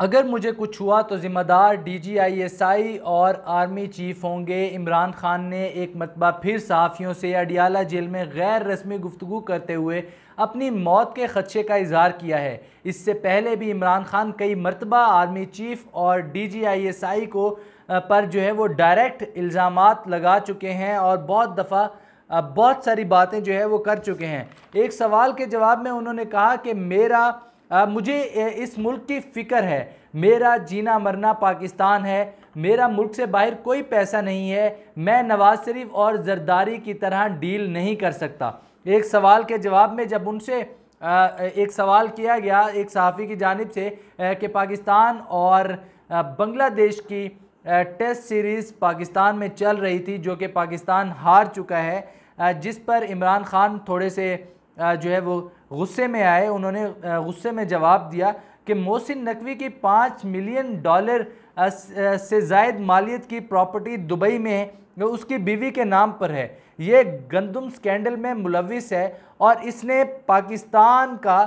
अगर मुझे कुछ हुआ तो ज़िम्मेदार डीजीआईएसआई और आर्मी चीफ होंगे इमरान खान ने एक मतबा फिर सहाफ़ियों से अडियाला जेल में गैर रस्मी गुफ्तु करते हुए अपनी मौत के खदशे का इजहार किया है इससे पहले भी इमरान खान कई मरतबा आर्मी चीफ और डीजीआईएसआई को पर जो है वो डायरेक्ट इल्ज़ाम लगा चुके हैं और बहुत दफ़ा बहुत सारी बातें जो है वो कर चुके हैं एक सवाल के जवाब में उन्होंने कहा कि मेरा आ, मुझे इस मुल्क की फ़िक्र है मेरा जीना मरना पाकिस्तान है मेरा मुल्क से बाहर कोई पैसा नहीं है मैं नवाज़ शरीफ और जरदारी की तरह डील नहीं कर सकता एक सवाल के जवाब में जब उनसे एक सवाल किया गया एक सहाफ़ी की जानब से कि पाकिस्तान और बांग्लादेश की टेस्ट सीरीज़ पाकिस्तान में चल रही थी जो कि पाकिस्तान हार चुका है जिस पर इमरान खान थोड़े से जो है वो गुस्से में आए उन्होंने गुस्से में जवाब दिया कि मोहसिन नकवी की पाँच मिलियन डॉलर से जायद मालियत की प्रॉपर्टी दुबई में है उसकी बीवी के नाम पर है ये गंदम स्कैंडल में मुलविस है और इसने पाकिस्तान का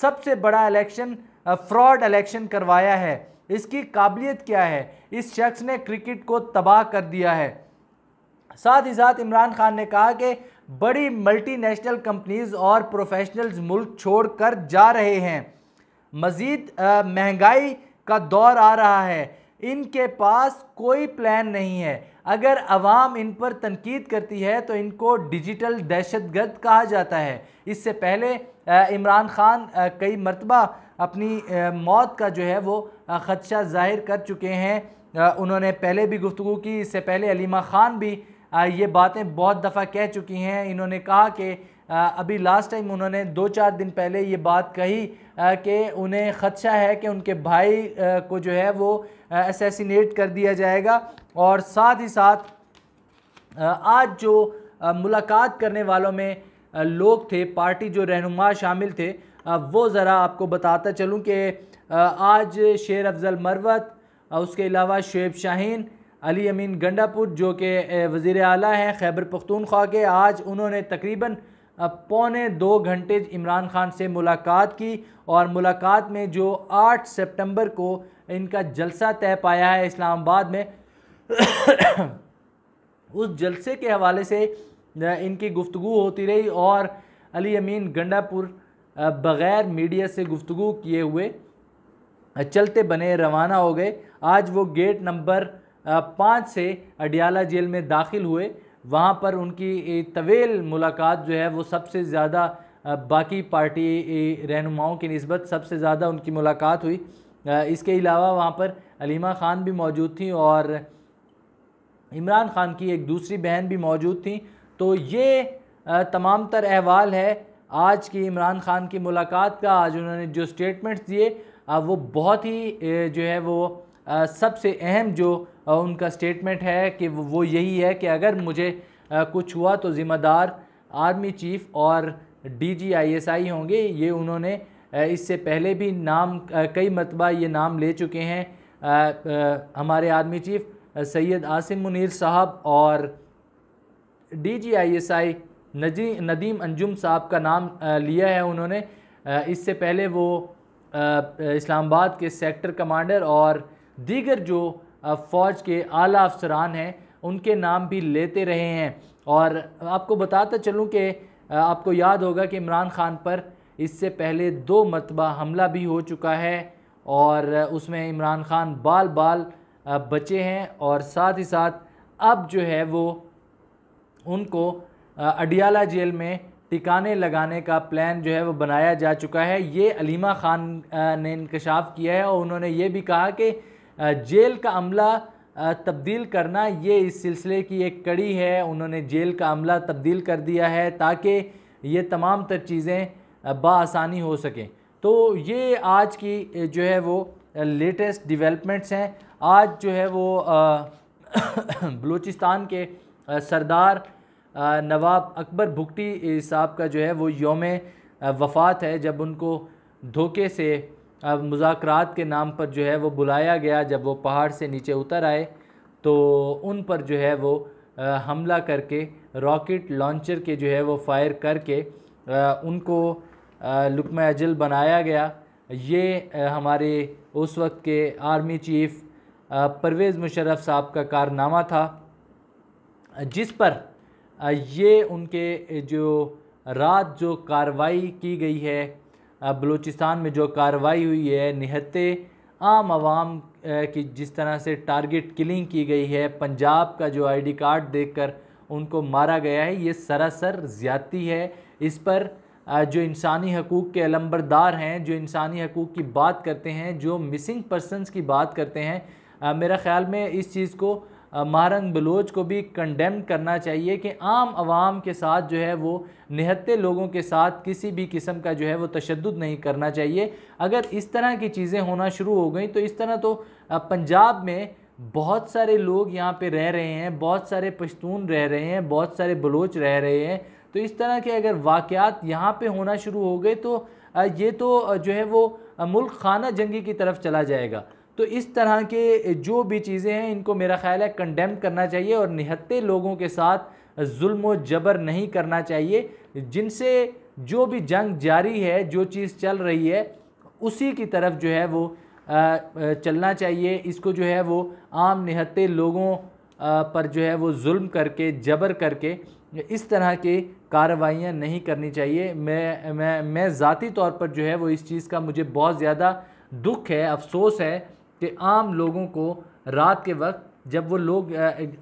सबसे बड़ा इलेक्शन फ्रॉड इलेक्शन करवाया है इसकी काबिलियत क्या है इस शख्स ने क्रिकेट को तबाह कर दिया है साथ ही साथ इमरान खान ने कहा कि बड़ी मल्टीनेशनल कंपनीज और प्रोफेशनल्स मुल्क छोड़कर जा रहे हैं मज़ीद महंगाई का दौर आ रहा है इनके पास कोई प्लान नहीं है अगर आवाम इन पर तनकीद करती है तो इनको डिजिटल दहशत गर्द कहा जाता है इससे पहले इमरान खान कई मरतबा अपनी मौत का जो है वो ख़दशा ज़ाहिर कर चुके हैं उन्होंने पहले भी गुफ्तु की इससे पहले अलीमा ख़ान भी ये बातें बहुत दफ़ा कह चुकी हैं इन्होंने कहा कि अभी लास्ट टाइम उन्होंने दो चार दिन पहले ये बात कही कि उन्हें ख़दशा है कि उनके भाई को जो है वो असेसिनेट कर दिया जाएगा और साथ ही साथ आज जो मुलाकात करने वालों में लोग थे पार्टी जो रहनुमा शामिल थे वो ज़रा आपको बताता चलूँ कि आज शेर अफजल मरवत उसके अलावा शुब शाहीन अली अमीन गंडापुर जो कि वज़ी अल हैं खैबर पख्तूनख्वा के आज उन्होंने तकरीबन पौने दो घंटे इमरान खान से मुलाकात की और मुलाकात में जो आठ सेप्टेम्बर को इनका जलसा तय पाया है इस्लामाबाद में उस जलसे के हवाले से इनकी गुफ्तु होती रही और अली अमीन गंडापुर बग़ैर मीडिया से गुफ्तु किए हुए चलते बने रवाना हो गए आज वो गेट नंबर पाँच से अडियाला जेल में दाखिल हुए वहाँ पर उनकी तवेल मुलाकात जो है वो सबसे ज़्यादा बाकी पार्टी रहनुमाओं की नस्बत सबसे ज़्यादा उनकी मुलाकात हुई इसके अलावा वहाँ पर अलीमा ख़ान भी मौजूद थी और इमरान ख़ान की एक दूसरी बहन भी मौजूद थी तो ये तमाम तर अहवाल है आज की इमरान ख़ान की मुलाकात का आज उन्होंने जो स्टेटमेंट्स दिए वो बहुत ही जो है वो सबसे अहम जो उनका स्टेटमेंट है कि वो यही है कि अगर मुझे कुछ हुआ तो ज़िम्मेदार आर्मी चीफ और D G I S I होंगे ये उन्होंने इससे पहले भी नाम कई मरतबा ये नाम ले चुके हैं हमारे आर्मी चीफ सैयद आसिम मुनीर साहब और D G I S I नजी नदीम अंजुम साहब का नाम लिया है उन्होंने इससे पहले वो इस्लामाबाद के सेक्टर कमांडर और दीगर जो फ़ौज के आला अफसरान हैं उनके नाम भी लेते रहे हैं और आपको बताता चलूँ कि आपको याद होगा कि इमरान ख़ान पर इससे पहले दो मरतबा हमला भी हो चुका है और उसमें इमरान ख़ान बाल बाल बचे हैं और साथ ही साथ अब जो है वो उनको अडियाला जेल में टिकाने लगाने का प्लान जो है वो बनाया जा चुका है ये अलीमा ख़ान ने इनकशाफ किया है और उन्होंने ये भी कहा कि जेल का अमला तब्दील करना ये इस सिलसिले की एक कड़ी है उन्होंने जेल का अमला तब्दील कर दिया है ताकि ये तमाम तर चीज़ें बसानी हो सकें तो ये आज की जो है वो लेटेस्ट डेवलपमेंट्स हैं आज जो है वो बलूचिस्तान के सरदार नवाब अकबर भुगटी साहब का जो है वो योम वफ़ात है जब उनको धोखे से अब मुजाकर के नाम पर जो है वो बुलाया गया जब वो पहाड़ से नीचे उतर आए तो उन पर जो है वो हमला करके रॉकेट लॉन्चर के जो है वो फायर करके उनको लुकम अजल बनाया गया ये हमारे उस वक्त के आर्मी चीफ परवेज़ मुशरफ साहब का कारनामा था जिस पर ये उनके जो रात जो कार्रवाई की गई है बलूचिस्तान में जो कार्रवाई हुई है निहत्ते आम आवाम की जिस तरह से टारगेट किलिंग की गई है पंजाब का जो आईडी कार्ड देखकर उनको मारा गया है ये सरासर ज़्यादती है इस पर जो इंसानी हकूक़ के अलम्बरदार हैं जो इंसानी हकूक़ की बात करते हैं जो मिसिंग पर्सनस की बात करते हैं मेरा ख़्याल में इस चीज़ को मारंग बलोच को भी कंडेम करना चाहिए कि आम आवाम के साथ जो है वो निहत्ते लोगों के साथ किसी भी किस्म का जो है वो तशद नहीं करना चाहिए अगर इस तरह की चीज़ें होना शुरू हो गई तो इस तरह तो पंजाब में बहुत सारे लोग यहाँ पे रह रहे हैं बहुत सारे पश्तून रह रहे हैं बहुत सारे बलोच रह रहे हैं तो इस तरह के अगर वाक़ात यहाँ पर होना शुरू हो गए तो ये तो जो है वो मुल्क खाना जंगी की तरफ चला जाएगा तो इस तरह के जो भी चीज़ें हैं इनको मेरा ख़्याल है कंडेम करना चाहिए और निहत्ते लोगों के साथ जुल्म जबर नहीं करना चाहिए जिनसे जो भी जंग जारी है जो चीज़ चल रही है उसी की तरफ जो है वो चलना चाहिए इसको जो है वो आम निहत्ते लोगों पर जो है वो जुल्म करके जबर करके इस तरह के कार्रवाइयाँ नहीं करनी चाहिए मैं मैं मैं ज़ाती तौर पर जो है वो इस चीज़ का मुझे बहुत ज़्यादा दुख है अफसोस है कि आम लोगों को रात के वक्त जब वो लोग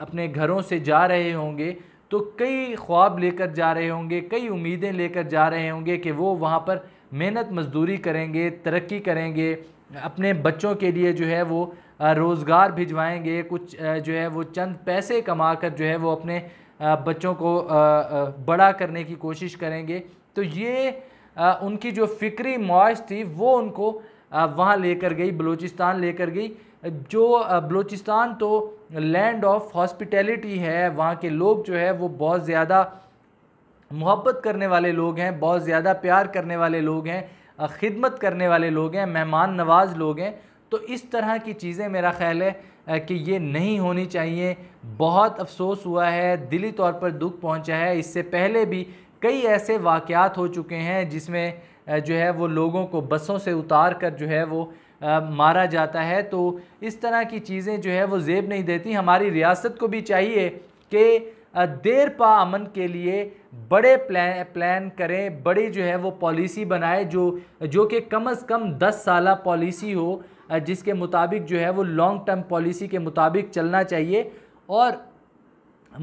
अपने घरों से जा रहे होंगे तो कई ख्वाब लेकर जा रहे होंगे कई उम्मीदें लेकर जा रहे होंगे कि वो वहाँ पर मेहनत मजदूरी करेंगे तरक्की करेंगे अपने बच्चों के लिए जो है वो रोज़गार भिजवाएंगे कुछ जो है वो चंद पैसे कमा कर जो है वो अपने बच्चों को बड़ा करने की कोशिश करेंगे तो ये उनकी जो फ़िक्री मुआश थी वो उनको वहाँ लेकर गई बलूचिस्तान लेकर गई जो बलूचिस्तान तो लैंड ऑफ हॉस्पिटैलिटी है वहाँ के लोग जो है वो बहुत ज़्यादा मोहब्बत करने वाले लोग हैं बहुत ज़्यादा प्यार करने वाले लोग हैं ख़िदमत करने वाले लोग हैं मेहमान नवाज लोग हैं तो इस तरह की चीज़ें मेरा ख्याल है कि ये नहीं होनी चाहिए बहुत अफसोस हुआ है दिली तौर पर दुख पहुंचा है इससे पहले भी कई ऐसे वाक़ात हो चुके हैं जिसमें जो है वो लोगों को बसों से उतार कर जो है वो आ, मारा जाता है तो इस तरह की चीज़ें जो है वो जेब नहीं देती हमारी रियासत को भी चाहिए कि देर पा अमन के लिए बड़े प्लान प्लान करें बड़ी जो है वो पॉलिसी बनाए जो जो कि कम अज़ कम दस साल पॉलिसी हो जिसके मुताबिक जो है वो लॉन्ग टर्म पॉलिसी के मुताबिक चलना चाहिए और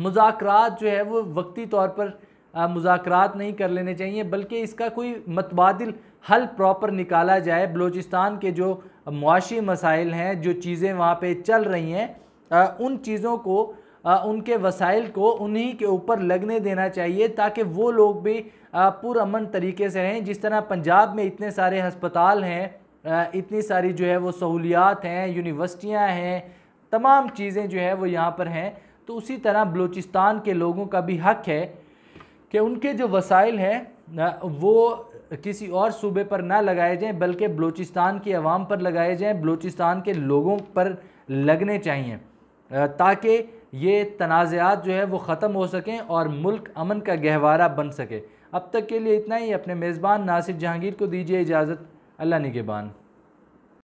मुजाकर जो है वो वक्ती तौर पर मुजाकर नहीं कर लेने चाहिए बल्कि इसका कोई मतबादल हल प्रॉपर निकाला जाए बलूचिस्तान के जो मुआशी मसाइल हैं जो चीज़ें वहाँ पर चल रही हैं उन चीज़ों को उनके वसाइल को उन्हीं के ऊपर लगने देना चाहिए ताकि वो लोग भी पुरमन तरीके से रहें जिस तरह पंजाब में इतने सारे हस्पताल हैं इतनी सारी जो है वो सहूलियात हैं यूनिवर्सिटियाँ हैं तमाम चीज़ें जो है वो यहाँ पर हैं तो उसी तरह बलूचिस्तान के लोगों का भी हक है कि उनके जो वसाइल हैं वो किसी और सूबे पर ना लगाए जाएं बल्कि बलूचिस्तान की आवाम पर लगाए जाएं बलूचिस्तान के लोगों पर लगने चाहिए ताकि ये तनाज़ात जो है वो ख़त्म हो सकें और मुल्क अमन का गहवारा बन सके अब तक के लिए इतना ही अपने मेज़बान नासिर जहांगीर को दीजिए इजाज़त अल्लाह निगेबान